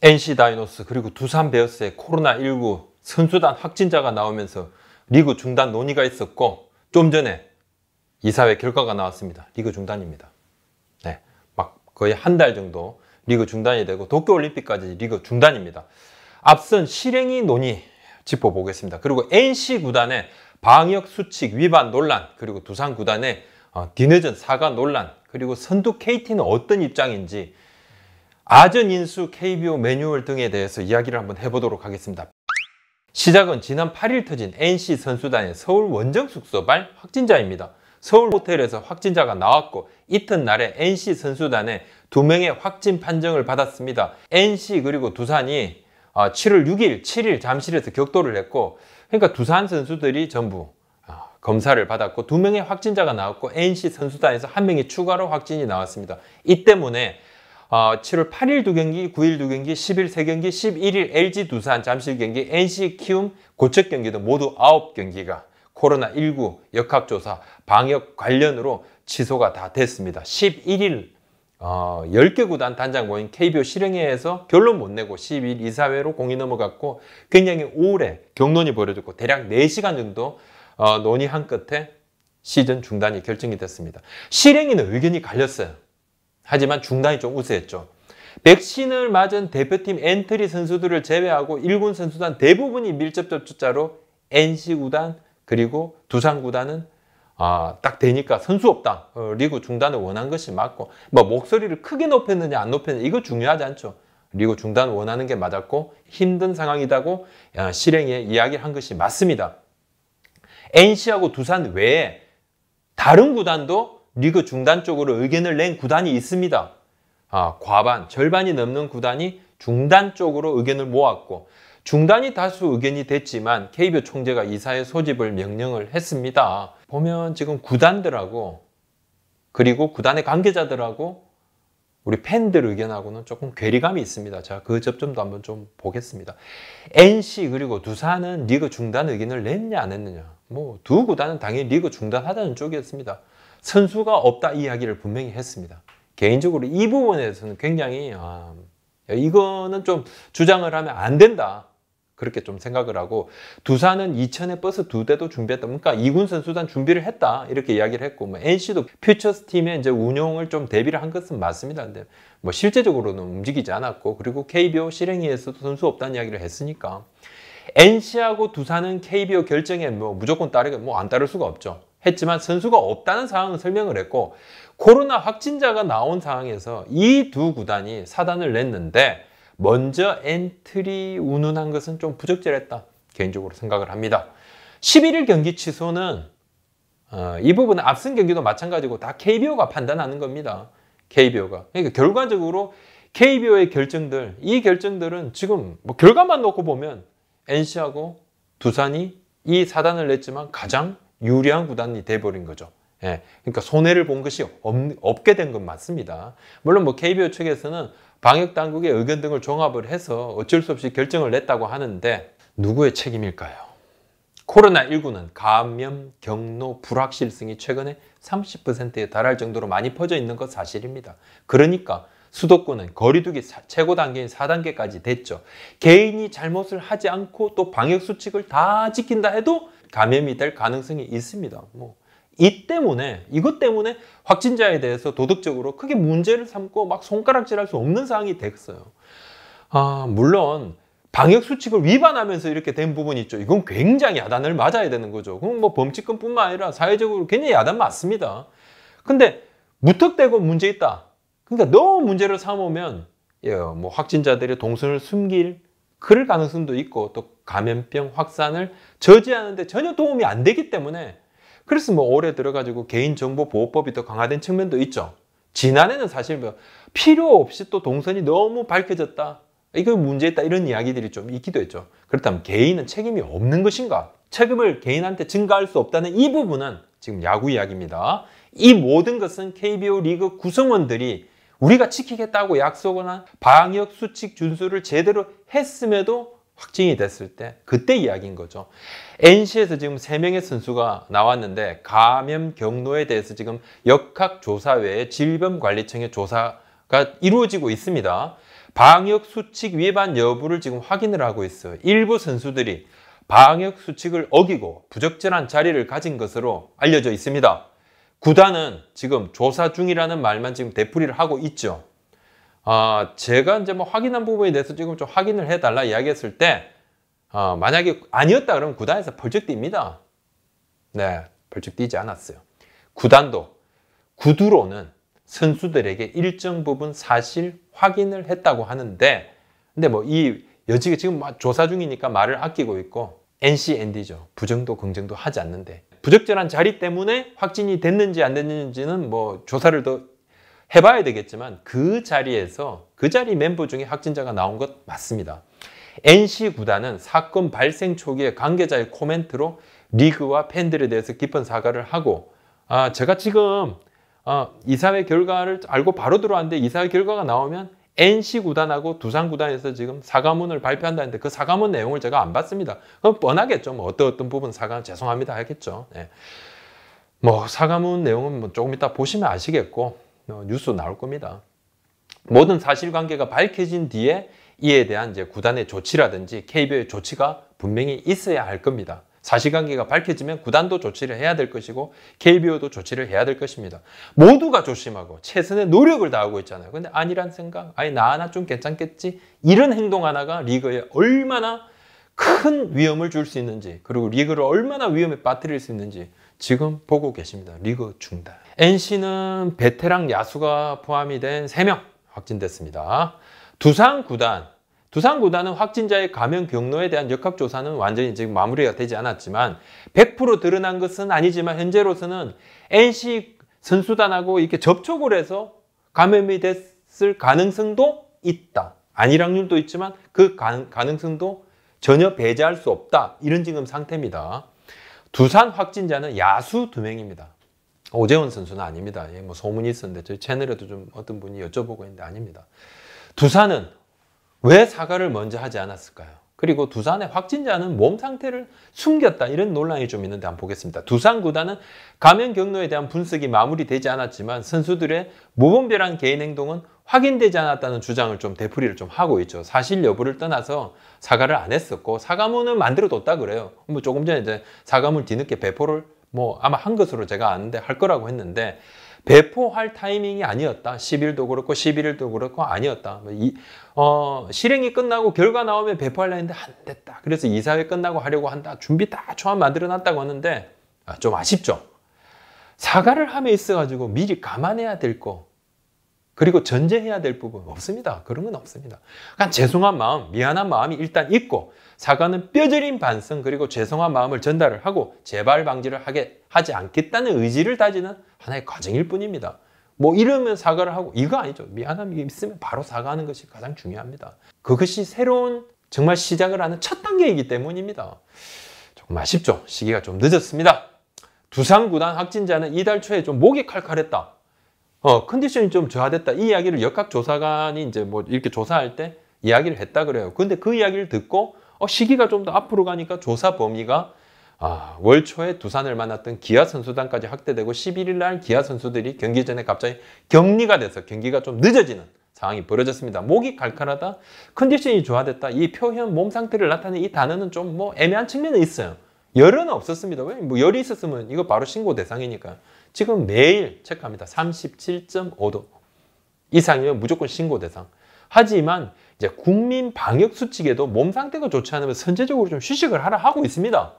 NC 다이노스 그리고 두산 베어스의 코로나19 선수단 확진자가 나오면서 리그 중단 논의가 있었고 좀 전에 이사회 결과가 나왔습니다. 리그 중단입니다. 네, 막 거의 한 달 정도 리그 중단이 되고 도쿄올림픽까지 리그 중단입니다. 앞선 실행이 논의 짚어보겠습니다. 그리고 NC 구단의 방역 수칙 위반 논란 그리고 두산 구단의 디너전 어, 사과 논란 그리고 선두 KT는 어떤 입장인지 아전 인수, KBO 매뉴얼 등에 대해서 이야기를 한번 해보도록 하겠습니다. 시작은 지난 8일 터진 NC 선수단의 서울 원정 숙소발 확진자입니다. 서울 호텔에서 확진자가 나왔고 이튿날에 NC 선수단에 두 명의 확진 판정을 받았습니다. NC 그리고 두산이 7월 아, 6일, 7일 잠실에서 격돌을 했고 그러니까 두산 선수들이 전부 아, 검사를 받았고 두 명의 확진자가 나왔고 NC 선수단에서 한 명이 추가로 확진이 나왔습니다. 이 때문에 어, 아, 7월 8일 두 경기, 9일 두 경기, 10일 세 경기, 11일 LG 두산 잠실 경기, NC 키움 고척 경기 도 모두 9경기가 코로나19 역학조사 방역 관련으로 취소가 다 됐습니다. 11일 어, 10개 구단 단장 모임 KBO 실행회에서 결론 못 내고 12일 이사회로 공이 넘어갔고 굉장히 오래 경론이 벌어졌고 대략 4시간 정도 어, 논의한 끝에 시즌 중단이 결정이 됐습니다. 실행위는 의견이 갈렸어요. 하지만 중단이 좀 우세했죠. 백신을 맞은 대표팀 엔트리 선수들을 제외하고 1군 선수단 대부분이 밀접 접촉자로 NC 구단 그리고 두산 구단은 아, 딱 되니까 선수 없다. 어, 리그 중단을 원한 것이 맞고 뭐 목소리를 크게 높였느냐 안 높였느냐 이거 중요하지 않죠. 리그 중단 원하는 게 맞았고 힘든 상황이다고 야, 아, 실행에 이야기를 한 것이 맞습니다. NC하고 두산 외에 다른 구단도 리그 중단 쪽으로 의견을 낸 구단이 있습니다. 아, 과반, 절반이 넘는 구단이 중단 쪽으로 의견을 모았고 중단이 다수 의견이 됐지만 KBO 총재가 이사회 소집을 명령을 했습니다. 보면 지금 구단들하고 그리고 구단의 관계자들하고 우리 팬들 의견하고는 조금 괴리감이 있습니다. 제가 그 접점도 한번 좀 보겠습니다. NC 그리고 두산은 리그 중단 의견을 냈냐 안 했느냐 뭐 두 구단은 당연히 리그 중단하자는 쪽이었습니다. 선수가 없다 이야기를 분명히 했습니다. 개인적으로 이 부분에서는 굉장히 아, 이거는 좀 주장을 하면 안 된다. 그렇게 좀 생각을 하고 두산은 2 0 0 0에 버스 두 대도 준비했다. 그러니까 이군 선수단 준비를 했다. 이렇게 이야기를 했고 뭐 NC도 퓨처스 팀의 이제 운영을좀 대비를 한 것은 맞습니다. 근데 뭐 실제적으로는 움직이지 않았고 그리고 KBO 실행위에서도 선수 없다는 이야기를 했으니까 NC하고 두산은 KBO 결정에 뭐 무조건 따르게 뭐 안 따를 수가 없죠. 했지만 선수가 없다는 상황을 설명을 했고 코로나 확진자가 나온 상황에서 이 두 구단이 사단을 냈는데 먼저 엔트리 운운한 것은 좀 부적절했다 개인적으로 생각을 합니다 11일 경기 취소는 어, 이 부분은 앞선 경기도 마찬가지고 다 KBO가 판단하는 겁니다 KBO가 그러니까 결과적으로 KBO의 결정들 이 결정들은 지금 뭐 결과만 놓고 보면 NC하고 두산이 이 사단을 냈지만 가장 유리한 구단이 돼버린 거죠. 예, 그러니까 손해를 본 것이 없, 없게 된 건 맞습니다. 물론 뭐 KBO 측에서는 방역 당국의 의견 등을 종합을 해서 어쩔 수 없이 결정을 냈다고 하는데 누구의 책임일까요? 코로나19는 감염 경로 불확실성이 최근에 30%에 달할 정도로 많이 퍼져 있는 것 사실입니다. 그러니까 수도권은 거리두기 최고 단계인 4단계까지 됐죠. 개인이 잘못을 하지 않고 또 방역 수칙을 다 지킨다 해도 감염이 될 가능성이 있습니다. 뭐. 이 때문에 이것 때문에 확진자에 대해서 도덕적으로 크게 문제를 삼고 막 손가락질할 수 없는 상황이 됐어요. 아 물론 방역 수칙을 위반하면서 이렇게 된 부분이 있죠. 이건 굉장히 야단을 맞아야 되는 거죠. 그럼 뭐 범칙금뿐만 아니라 사회적으로 굉장히 야단 맞습니다. 근데 무턱대고 문제 있다. 그러니까 너무 문제를 삼으면 예, 뭐 확진자들이 동선을 숨길 그럴 가능성도 있고 또 감염병 확산을 저지하는데 전혀 도움이 안 되기 때문에 그래서 뭐 올해 들어가지고 개인정보보호법이 더 강화된 측면도 있죠. 지난해는 사실 뭐 필요 없이 또 동선이 너무 밝혀졌다. 이거 문제있다 이런 이야기들이 좀 있기도 했죠. 그렇다면 개인은 책임이 없는 것인가? 책임을 개인한테 증가할 수 없다는 이 부분은 지금 야구 이야기입니다. 이 모든 것은 KBO 리그 구성원들이 우리가 지키겠다고 약속을 한 방역 수칙 준수를 제대로 했음에도 확진이 됐을 때 그때 이야기인 거죠. NC에서 지금 세명의 선수가 나왔는데 감염 경로에 대해서 지금 역학조사 회의 질병관리청의 조사가 이루어지고 있습니다. 방역 수칙 위반 여부를 지금 확인을 하고 있어요. 일부 선수들이 방역 수칙을 어기고 부적절한 자리를 가진 것으로 알려져 있습니다. 구단은 지금 조사 중이라는 말만 지금 되풀이를 하고 있죠. 아, 제가 이제 뭐 확인한 부분에 대해서 지금 좀 확인을 해달라 이야기했을 때, 아, 만약에 아니었다 그러면 구단에서 벌쩍 뜁니다. 네, 벌쩍 뛰지 않았어요. 구단도 구두로는 선수들에게 일정 부분 사실 확인을 했다고 하는데, 근데 뭐 이 여지가 지금 조사 중이니까 말을 아끼고 있고, NCND죠. 부정도 긍정도 하지 않는데 부적절한 자리 때문에 확진이 됐는지 안 됐는지는 뭐 조사를 더 해봐야 되겠지만 그 자리에서 그 자리 멤버 중에 확진자가 나온 것 맞습니다. NC 구단은 사건 발생 초기에 관계자의 코멘트로 리그와 팬들에 대해서 깊은 사과를 하고 아 제가 지금 아, 어, 이사회 결과를 알고 바로 들어왔는데 이사회 결과가 나오면 NC 구단하고 두산 구단에서 지금 사과문을 발표한다는데 그 사과문 내용을 제가 안 봤습니다. 그럼 뻔하겠죠. 뭐 어떤 어떤 부분 사과 죄송합니다 하겠죠. 예. 뭐 사과문 내용은 뭐 조금 이따 보시면 아시겠고 어, 뉴스 나올 겁니다. 모든 사실관계가 밝혀진 뒤에 이에 대한 이제 구단의 조치라든지 KBO의 조치가 분명히 있어야 할 겁니다. 사실관계가 밝혀지면 구단도 조치를 해야 될 것이고 KBO도 조치를 해야 될 것입니다. 모두가 조심하고 최선의 노력을 다하고 있잖아요. 근데 아니란 생각, 아니 나 하나 좀 괜찮겠지? 이런 행동 하나가 리그에 얼마나 큰 위험을 줄 수 있는지 그리고 리그를 얼마나 위험에 빠뜨릴 수 있는지 지금 보고 계십니다. 리그 중단. NC는 베테랑 야수가 포함이 된 3명 확진됐습니다. 두산 구단 두산 구단은 확진자의 감염 경로에 대한 역학조사는 완전히 지금 마무리가 되지 않았지만 100% 드러난 것은 아니지만 현재로서는 NC 선수단하고 이렇게 접촉을 해서 감염이 됐을 가능성도 있다. 아니랑률도 있지만 그 가능성도 전혀 배제할 수 없다. 이런 지금 상태입니다. 두산 확진자는 야수 두명입니다 오재원 선수는 아닙니다. 예, 뭐 소문이 있었는데 저희 채널에도 좀 어떤 분이 여쭤보고 있는데 아닙니다. 두산은 왜 사과를 먼저 하지 않았을까요? 그리고 두산의 확진자는 몸 상태를 숨겼다 이런 논란이 좀 있는데 한번 보겠습니다. 두산 구단은 감염 경로에 대한 분석이 마무리되지 않았지만 선수들의 무분별한 개인 행동은 확인되지 않았다는 주장을 좀 되풀이를 좀 하고 있죠. 사실 여부를 떠나서 사과를 안 했었고 사과문을 만들어 뒀다 그래요. 뭐 조금 전에 이제 사과문 뒤늦게 배포를 뭐 아마 한 것으로 제가 아는데 할 거라고 했는데 배포할 타이밍이 아니었다. 10일도 그렇고 11일도 그렇고 아니었다. 뭐 이, 어, 실행이 끝나고 결과 나오면 배포하려 했는데 안 됐다. 그래서 이사회 끝나고 하려고 한다. 준비 다 초안 만들어놨다고 하는데 아, 좀 아쉽죠. 사과를 함에 있어가지고 미리 감안해야 될 거, 그리고 전제해야 될 부분 없습니다. 그런 건 없습니다. 그러 죄송한 마음, 미안한 마음이 일단 있고 사과는 뼈저린 반성 그리고 죄송한 마음을 전달을 하고 재발 방지를 하게 하지 않겠다는 의지를 다지는 하나의 과정일 뿐입니다. 뭐 이러면 사과를 하고 이거 아니죠. 미안함이 있으면 바로 사과하는 것이 가장 중요합니다. 그것이 새로운 정말 시작을 하는 첫 단계이기 때문입니다. 조금 아쉽죠. 시기가 좀 늦었습니다. 두산구단 확진자는 이달 초에 좀 목이 칼칼했다. 어, 컨디션이 좀 저하됐다. 이 이야기를 역학조사관이 이제 뭐 이렇게 조사할 때 이야기를 했다 그래요. 근데 그 이야기를 듣고 어, 시기가 좀 더 앞으로 가니까 조사 범위가 아, 월 초에 두산을 만났던 기아 선수단까지 확대되고 11일 날 기아 선수들이 경기 전에 갑자기 격리가 돼서 경기가 좀 늦어지는 상황이 벌어졌습니다. 목이 칼칼하다, 컨디션이 좋아됐다이 표현, 몸 상태를 나타내는 이 단어는 좀 뭐 애매한 측면이 있어요. 열은 없었습니다. 왜? 뭐 열이 있었으면 이거 바로 신고 대상이니까. 지금 매일 체크합니다. 37.5도 이상이면 무조건 신고 대상. 하지만 이제 국민 방역 수칙에도 몸 상태가 좋지 않으면 선제적으로 좀 휴식을 하라 하고 있습니다.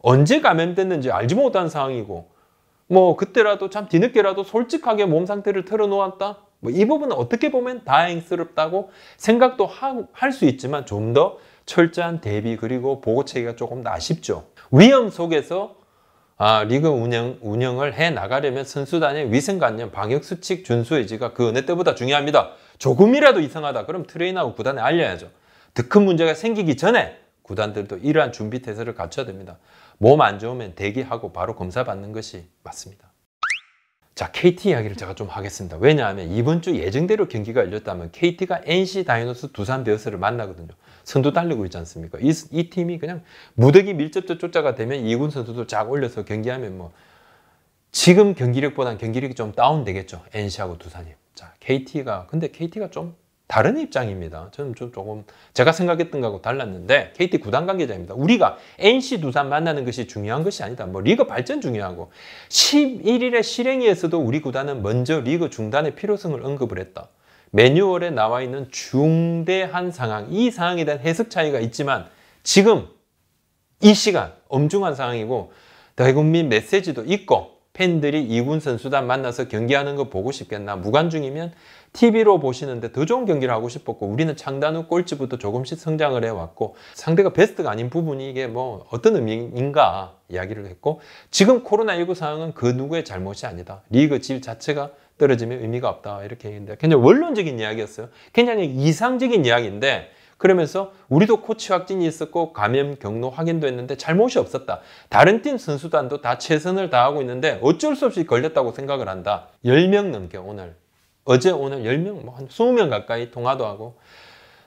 언제 감염됐는지 알지 못한 상황이고 뭐 그때라도 참 뒤늦게라도 솔직하게 몸 상태를 털어놓았다. 뭐이 부분은 어떻게 보면 다행스럽다고 생각도 할 수 있지만 좀 더 철저한 대비 그리고 보고 체계가 조금 더 아쉽죠. 위험 속에서 아, 리그 운영, 운영을 해 나가려면 선수단의 위생관념, 방역수칙 준수 의지가 그 어느 때보다 중요합니다. 조금이라도 이상하다. 그럼 트레이너하고 구단에 알려야죠. 더 큰 문제가 생기기 전에 구단들도 이러한 준비 태세를 갖춰야 됩니다. 몸 안 좋으면 대기하고 바로 검사받는 것이 맞습니다. 자, KT 이야기를 제가 좀 하겠습니다. 왜냐하면 이번 주 예정대로 경기가 열렸다면 KT가 NC 다이노스 두산 베어스를 만나거든요. 선두 달리고 있지 않습니까? 이, 이 팀이 그냥 무더기 밀접적 쫓자가 되면 이군 선수도 쫙 올려서 경기하면 뭐 지금 경기력보다는 경기력이 좀 다운되겠죠. NC하고 두산이. 자, KT가 근데 KT가 좀 다른 입장입니다. 저는 좀 조금 제가 생각했던 거하고 달랐는데 KT 구단 관계자입니다. 우리가 NC 두산 만나는 것이 중요한 것이 아니다. 뭐 리그 발전 중요하고 11일에 실행위에서도 우리 구단은 먼저 리그 중단의 필요성을 언급을 했다. 매뉴얼에 나와 있는 중대한 상황, 이 상황에 대한 해석 차이가 있지만 지금 이 시간 엄중한 상황이고 대국민 메시지도 있고 팬들이 이군 선수단 만나서 경기하는 거 보고 싶겠나 무관중이면 TV로 보시는데 더 좋은 경기를 하고 싶었고 우리는 창단 후 꼴찌부터 조금씩 성장을 해왔고 상대가 베스트가 아닌 부분이 이게 뭐 어떤 의미인가 이야기를 했고 지금 코로나19 상황은 그 누구의 잘못이 아니다. 리그 질 자체가 떨어지면 의미가 없다 이렇게 얘기인데 굉장히 원론적인 이야기였어요. 굉장히 이상적인 이야기인데 그러면서 우리도 코치 확진이 있었고 감염 경로 확인도 했는데 잘못이 없었다. 다른 팀 선수단도 다 최선을 다하고 있는데 어쩔 수 없이 걸렸다고 생각을 한다. 10명 넘게 오늘 어제 오늘 10명 뭐 한 20명 가까이 통화도 하고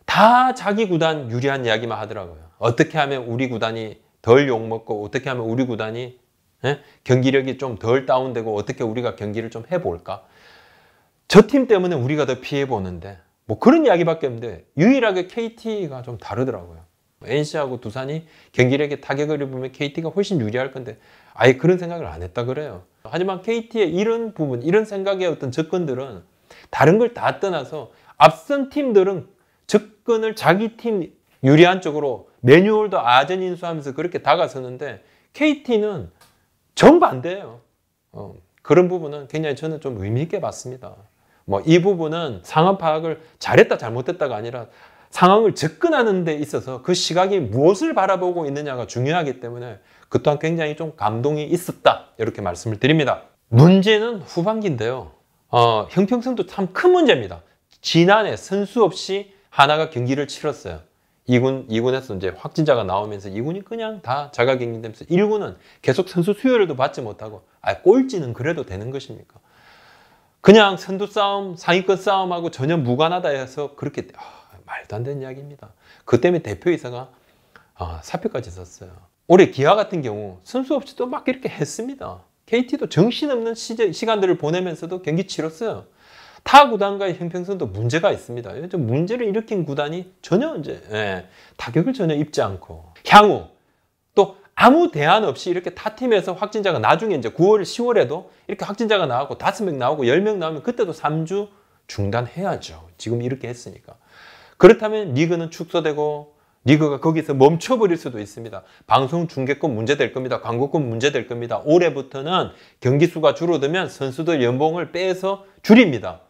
다 자기 구단 유리한 이야기만 하더라고요. 어떻게 하면 우리 구단이 덜 욕먹고 어떻게 하면 우리 구단이 예? 경기력이 좀 덜 다운되고 어떻게 우리가 경기를 좀 해볼까? 저팀 때문에 우리가 더 피해보는데 뭐 그런 이야기밖에 없는데 유일하게 KT가 좀 다르더라고요. NC하고 두산이 경기력에 타격을 입으면 KT가 훨씬 유리할 건데 아예 그런 생각을 안 했다 그래요. 하지만 KT의 이런 부분, 이런 생각의 어떤 접근들은 다른 걸 다 떠나서 앞선 팀들은 접근을 자기 팀 유리한 쪽으로 매뉴얼도 아전 인수하면서 그렇게 다가서는데 KT는 정반대예요. 어, 그런 부분은 굉장히 저는 좀 의미 있게 봤습니다. 뭐이 부분은 상황 파악을 잘했다 잘못했다가 아니라 상황을 접근하는 데 있어서 그 시각이 무엇을 바라보고 있느냐가 중요하기 때문에 그 또한 굉장히 좀 감동이 있었다 이렇게 말씀을 드립니다. 문제는 후반기인데요. 어, 형평성도 참 큰 문제입니다. 지난해 선수 없이 하나가 경기를 치렀어요. 2군, 2군에서 이제 확진자가 나오면서 2군이 그냥 다 자가 격리되면서 1군은 계속 선수 수요를도 받지 못하고 아, 꼴찌는 그래도 되는 것입니까? 그냥 선두 싸움, 상위권 싸움하고 전혀 무관하다 해서 그렇게 아, 말도 안 되는 이야기입니다. 그 때문에 대표이사가 아, 사표까지 썼어요. 올해 기아 같은 경우 선수 없이 또 막 이렇게 했습니다. KT도 정신없는 시제, 시간들을 보내면서도 경기 치렀어요. 타 구단과의 형평성도 문제가 있습니다. 문제를 일으킨 구단이 전혀 이제 예, 타격을 전혀 입지 않고 향후 아무 대안 없이 이렇게 타 팀에서 확진자가 나중에 이제 9월, 10월에도 이렇게 확진자가 나오고 5명 나오고 10명 나오면 그때도 3주 중단해야죠. 지금 이렇게 했으니까. 그렇다면 리그는 축소되고 리그가 거기서 멈춰버릴 수도 있습니다. 방송 중계권 문제될 겁니다. 광고권 문제될 겁니다. 올해부터는 경기수가 줄어들면 선수들 연봉을 빼서 줄입니다.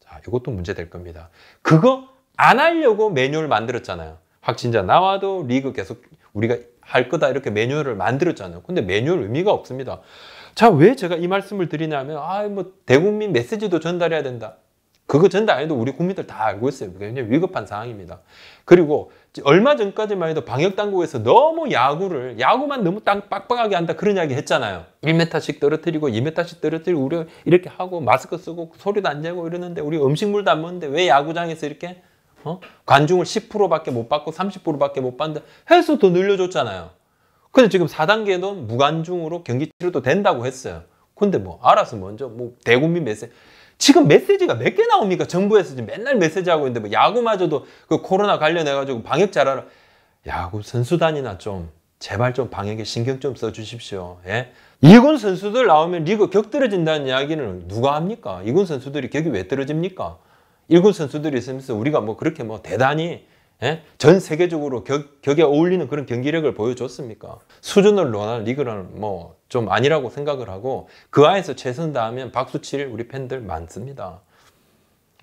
자, 이것도 문제될 겁니다. 그거 안 하려고 매뉴얼 만들었잖아요. 확진자 나와도 리그 계속 우리가 할 거다 이렇게 매뉴얼을 만들었잖아요. 근데 매뉴얼 의미가 없습니다. 자, 왜 제가 이 말씀을 드리냐면, 아, 뭐, 대국민 메시지도 전달해야 된다. 그거 전달 안 해도 우리 국민들 다 알고 있어요. 굉장히 위급한 상황입니다. 그리고 얼마 전까지만 해도 방역당국에서 너무 야구를, 야구만 너무 땅 빡빡하게 한다 그런 이야기 했잖아요. 1m씩 떨어뜨리고 2m씩 떨어뜨리고 우리 이렇게 하고 마스크 쓰고 소리도 안 내고 이러는데 우리 음식물도 안 먹는데 왜 야구장에서 이렇게 어? 관중을 10%밖에 못 받고 30%밖에 못 받는데 해서 더 늘려줬잖아요. 근데 지금 4단계는 무관중으로 경기 치료도 된다고 했어요. 근데 뭐 알아서 먼저 뭐 대국민 메시지 지금 메시지가 몇 개 나옵니까? 정부에서 지금 맨날 메시지 하고 있는데 뭐 야구마저도 그 코로나 관련해 가지고 방역 잘하라 야구 선수단이나 좀 제발 좀 방역에 신경 좀 써주십시오. 예? 이군 선수들 나오면 리그 격 떨어진다는 이야기는 누가 합니까? 이군 선수들이 격이 왜 떨어집니까? 일군 선수들이 있으면서 우리가 뭐 그렇게 뭐 대단히 예? 전 세계적으로 격, 격에 어울리는 그런 경기력을 보여줬습니까? 수준을 논하는 리그는 뭐 좀 아니라고 생각을 하고 그 안에서 최선 다하면 박수 칠 우리 팬들 많습니다.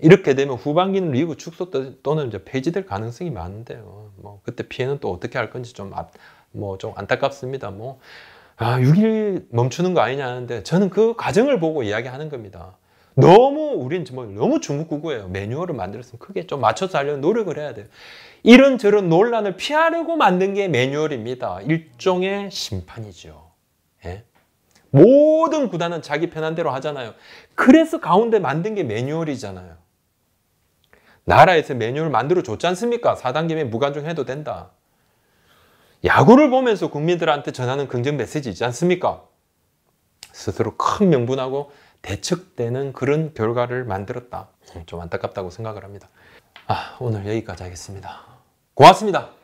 이렇게 되면 후반기는 리그 축소 또는 이제 폐지될 가능성이 많은데요. 뭐 그때 피해는 또 어떻게 할 건지 좀 뭐좀 아, 뭐 안타깝습니다. 뭐 아, 6일 멈추는 거 아니냐는데 저는 그 과정을 보고 이야기하는 겁니다. 너무 우린 정말 너무 중국국어예요 매뉴얼을 만들었으면 크게 좀 맞춰서 하려는 노력을 해야 돼요. 이런저런 논란을 피하려고 만든 게 매뉴얼입니다. 일종의 심판이죠. 예? 모든 구단은 자기 편한 대로 하잖아요. 그래서 가운데 만든 게 매뉴얼이잖아요. 나라에서 매뉴얼 만들어 줬지 않습니까? 4단계면 무관중 해도 된다. 야구를 보면서 국민들한테 전하는 긍정 메시지 있지 않습니까? 스스로 큰 명분하고 대척되는 그런 결과를 만들었다. 좀 안타깝다고 생각을 합니다. 아, 오늘 여기까지 하겠습니다. 고맙습니다.